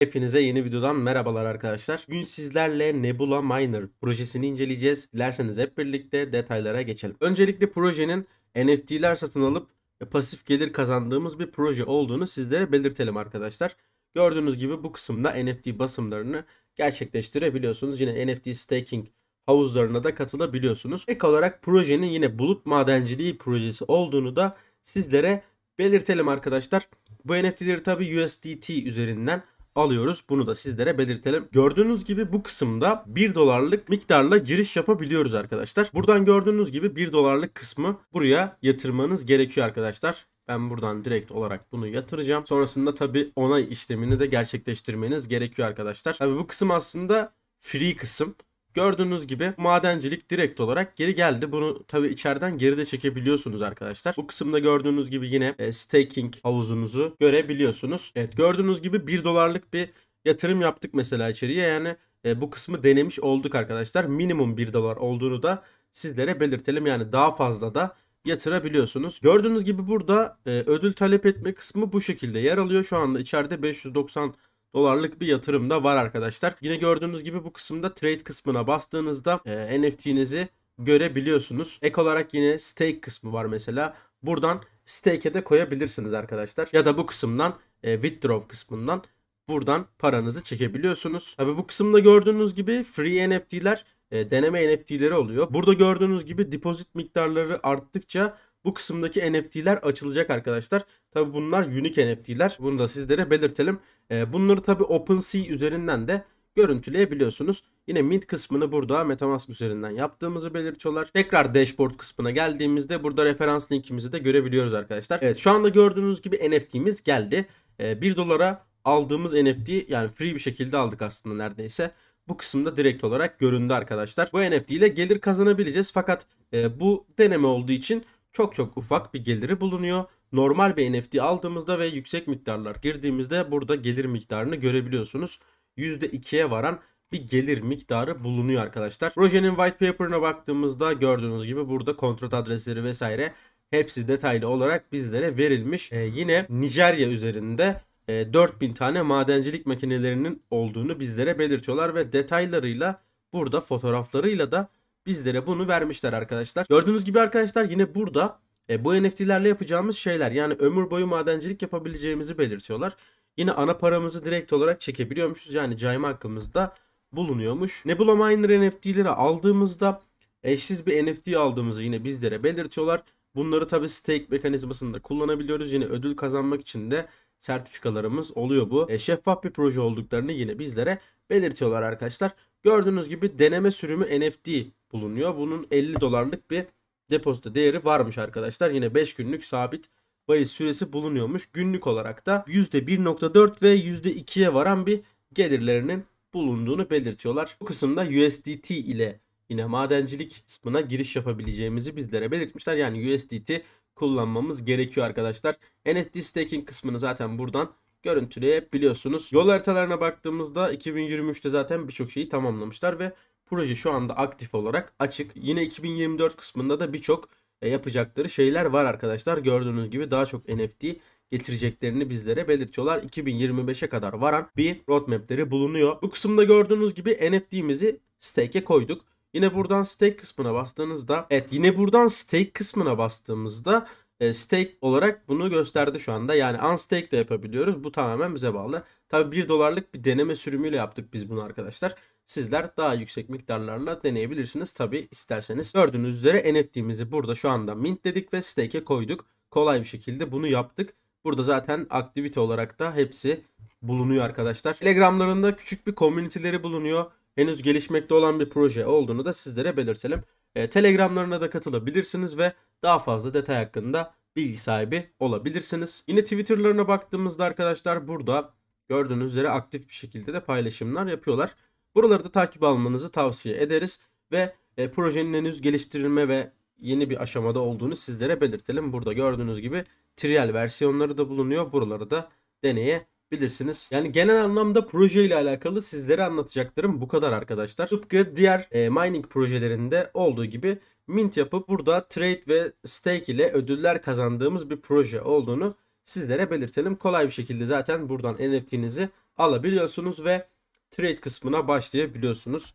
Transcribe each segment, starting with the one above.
Hepinize yeni videodan merhabalar arkadaşlar. Bugün sizlerle Nebula Miner projesini inceleyeceğiz. Dilerseniz hep birlikte detaylara geçelim. Öncelikle projenin NFT'ler satın alıp e, pasif gelir kazandığımız bir proje olduğunu sizlere belirtelim arkadaşlar. Gördüğünüz gibi bu kısımda NFT basımlarını gerçekleştirebiliyorsunuz. Yine NFT staking havuzlarına da katılabiliyorsunuz. Ek olarak projenin yine bulut madenciliği projesi olduğunu da sizlere belirtelim arkadaşlar. Bu NFT'leri tabi USDT üzerinden alıyoruz. Bunu da sizlere belirtelim. Gördüğünüz gibi bu kısımda 1 dolarlık miktarla giriş yapabiliyoruz arkadaşlar. Buradan gördüğünüz gibi 1 dolarlık kısmı buraya yatırmanız gerekiyor arkadaşlar. Ben buradan direkt olarak bunu yatıracağım. Sonrasında tabi onay işlemini de gerçekleştirmeniz gerekiyor arkadaşlar. Tabi bu kısım aslında free kısım. Gördüğünüz gibi madencilik direkt olarak geri geldi. Bunu tabi içeriden geri de çekebiliyorsunuz arkadaşlar. Bu kısımda gördüğünüz gibi yine e, staking havuzunuzu görebiliyorsunuz. Evet gördüğünüz gibi 1 dolarlık bir yatırım yaptık mesela içeriye. Yani e, bu kısmı denemiş olduk arkadaşlar. Minimum 1 dolar olduğunu da sizlere belirtelim. Yani daha fazla da yatırabiliyorsunuz. Gördüğünüz gibi burada e, ödül talep etme kısmı bu şekilde yer alıyor. Şu anda içeride 590 dolarlık bir yatırım da var arkadaşlar. Yine gördüğünüz gibi bu kısımda trade kısmına bastığınızda e, NFT'nizi görebiliyorsunuz. Ek olarak yine stake kısmı var mesela. Buradan stake'e de koyabilirsiniz arkadaşlar. Ya da bu kısımdan e, withdraw kısmından buradan paranızı çekebiliyorsunuz. Tabi bu kısımda gördüğünüz gibi free NFT'ler e, deneme NFT'leri oluyor. Burada gördüğünüz gibi deposit miktarları arttıkça bu kısımdaki NFT'ler açılacak arkadaşlar. Tabi bunlar unique NFT'ler. Bunu da sizlere belirtelim. Ee, bunları tabi OpenSea üzerinden de görüntüleyebiliyorsunuz. Yine mint kısmını burada Metamask üzerinden yaptığımızı belirtiyorlar. Tekrar dashboard kısmına geldiğimizde burada referans linkimizi de görebiliyoruz arkadaşlar. Evet şu anda gördüğünüz gibi NFT'miz geldi. 1 ee, dolara aldığımız NFT yani free bir şekilde aldık aslında neredeyse. Bu kısımda direkt olarak göründü arkadaşlar. Bu NFT ile gelir kazanabileceğiz fakat e, bu deneme olduğu için çok çok ufak bir geliri bulunuyor. Normal bir NFT aldığımızda ve yüksek miktarlar girdiğimizde burada gelir miktarını görebiliyorsunuz. %2'ye varan bir gelir miktarı bulunuyor arkadaşlar. Projenin white paper'ına baktığımızda gördüğünüz gibi burada kontrat adresleri vesaire hepsi detaylı olarak bizlere verilmiş. Ee, yine Nijerya üzerinde 4000 e, tane madencilik makinelerinin olduğunu bizlere belirtiyorlar ve detaylarıyla burada fotoğraflarıyla da bizlere bunu vermişler arkadaşlar. Gördüğünüz gibi arkadaşlar yine burada e, bu NFT'lerle yapacağımız şeyler yani ömür boyu madencilik yapabileceğimizi belirtiyorlar. Yine ana paramızı direkt olarak çekebiliyormuşuz yani cayma hakkımızda bulunuyormuş. Nebula Miner NFT'leri aldığımızda eşsiz bir NFT aldığımızı yine bizlere belirtiyorlar. Bunları tabi stake mekanizmasında kullanabiliyoruz. Yine ödül kazanmak için de sertifikalarımız oluyor bu. E, şeffaf bir proje olduklarını yine bizlere belirtiyorlar arkadaşlar. Gördüğünüz gibi deneme sürümü NFT bulunuyor. Bunun 50 dolarlık bir depozito değeri varmış arkadaşlar. Yine 5 günlük sabit bahis süresi bulunuyormuş. Günlük olarak da %1.4 ve %2'ye varan bir gelirlerinin bulunduğunu belirtiyorlar. Bu kısımda USDT ile yine madencilik kısmına giriş yapabileceğimizi bizlere belirtmişler. Yani USDT kullanmamız gerekiyor arkadaşlar. NFT staking kısmını zaten buradan görüntüleyebiliyorsunuz. Yol haritalarına baktığımızda 2023'te zaten birçok şeyi tamamlamışlar ve proje şu anda aktif olarak açık. Yine 2024 kısmında da birçok e, yapacakları şeyler var arkadaşlar. Gördüğünüz gibi daha çok NFT getireceklerini bizlere belirtiyorlar. 2025'e kadar varan bir roadmapleri bulunuyor. Bu kısımda gördüğünüz gibi NFT'mizi stake'e koyduk. Yine buradan stake kısmına bastığınızda evet yine buradan stake kısmına bastığımızda e, stake olarak bunu gösterdi şu anda. Yani unstake de yapabiliyoruz. Bu tamamen bize bağlı. Tabi 1 dolarlık bir deneme sürümüyle yaptık biz bunu arkadaşlar. Sizler daha yüksek miktarlarla deneyebilirsiniz tabi isterseniz. Gördüğünüz üzere NFT'mizi burada şu anda mintledik ve stake'e koyduk. Kolay bir şekilde bunu yaptık. Burada zaten aktivite olarak da hepsi bulunuyor arkadaşlar. Telegramlarında küçük bir komüniteleri bulunuyor. Henüz gelişmekte olan bir proje olduğunu da sizlere belirtelim. E, telegramlarına da katılabilirsiniz ve daha fazla detay hakkında bilgi sahibi olabilirsiniz. Yine Twitter'larına baktığımızda arkadaşlar burada gördüğünüz üzere aktif bir şekilde de paylaşımlar yapıyorlar. Buraları da takip almanızı tavsiye ederiz ve e, projenin henüz geliştirilme ve yeni bir aşamada olduğunu sizlere belirtelim. Burada gördüğünüz gibi trial versiyonları da bulunuyor. Buraları da deneye bilirsiniz. Yani genel anlamda proje ile alakalı sizlere anlatacaklarım bu kadar arkadaşlar. Tıpkı diğer e, mining projelerinde olduğu gibi mint yapıp burada trade ve stake ile ödüller kazandığımız bir proje olduğunu sizlere belirtelim. Kolay bir şekilde zaten buradan NFT'nizi alabiliyorsunuz ve trade kısmına başlayabiliyorsunuz.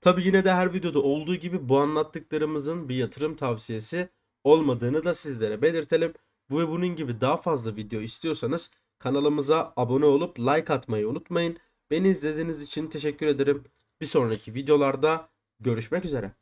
Tabi yine de her videoda olduğu gibi bu anlattıklarımızın bir yatırım tavsiyesi olmadığını da sizlere belirtelim. Bu ve bunun gibi daha fazla video istiyorsanız Kanalımıza abone olup like atmayı unutmayın. Beni izlediğiniz için teşekkür ederim. Bir sonraki videolarda görüşmek üzere.